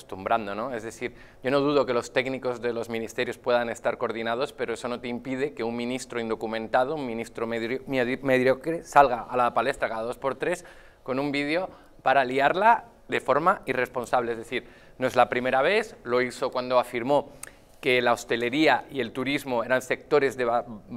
acostumbrando, Es decir, yo no dudo que los técnicos de los ministerios puedan estar coordinados, pero eso no te impide que un ministro indocumentado, un ministro mediocre, salga a la palestra cada dos por tres con un vídeo para liarla de forma irresponsable. Es decir, no es la primera vez, lo hizo cuando afirmó que la hostelería y el turismo eran sectores de bajo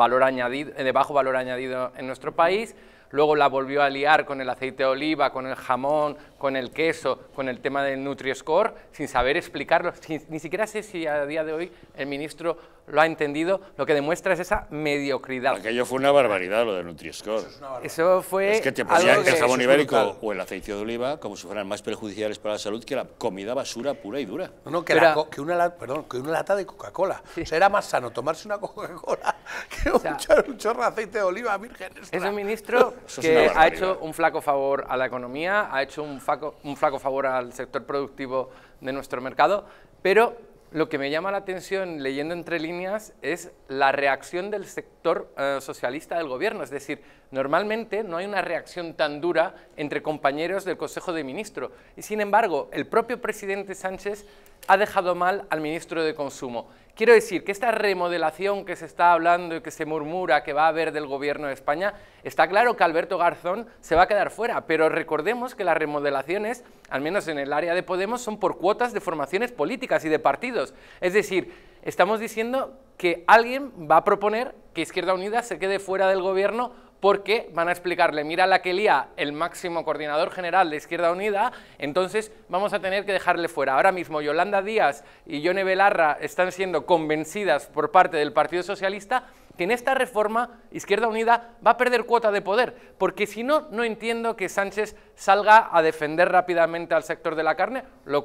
valor añadido en nuestro país, luego la volvió a liar con el aceite de oliva, con el jamón, con el queso, con el tema del Nutri-Score, sin saber explicarlo. ni siquiera sé si a día de hoy el ministro lo ha entendido, lo que demuestra es esa mediocridad. Aquello fue una barbaridad lo del Nutri-Score. Eso, es fue. Es que te ponían el jamón ibérico o el aceite de oliva como si fueran más perjudiciales para la salud que la comida basura pura y dura. No, no que, que, una, lata de Coca-Cola. será O sea, era más sano tomarse una Coca-Cola que un, chorro, de aceite de oliva virgen. Extra. un ministro que ha hecho un flaco favor a la economía, ha hecho un flaco, un flaco favor al sector productivo de nuestro mercado, pero lo que me llama la atención leyendo entre líneas es la reacción del sector eh, socialista del gobierno. Es decir, normalmente no hay una reacción tan dura entre compañeros del Consejo de Ministros. Y sin embargo, el propio presidente Sánchez ha dejado mal al ministro de Consumo. Quiero decir que esta remodelación que se está hablando y que se murmura que va a haber del gobierno de España, está claro que Alberto Garzón se va a quedar fuera, pero recordemos que las remodelaciones, al menos en el área de Podemos, son por cuotas de formaciones políticas y de partidos. Es decir, estamos diciendo que alguien va a proponer que Izquierda Unida se quede fuera del gobierno porque van a explicarle, mira la que lía el máximo coordinador general de Izquierda Unida, entonces vamos a tener que dejarle fuera. Ahora mismo Yolanda Díaz y Yone Belarra están siendo convencidas por parte del Partido Socialista que en esta reforma Izquierda Unida va a perder cuota de poder, porque si no, no entiendo que Sánchez salga a defender rápidamente al sector de la carne, lo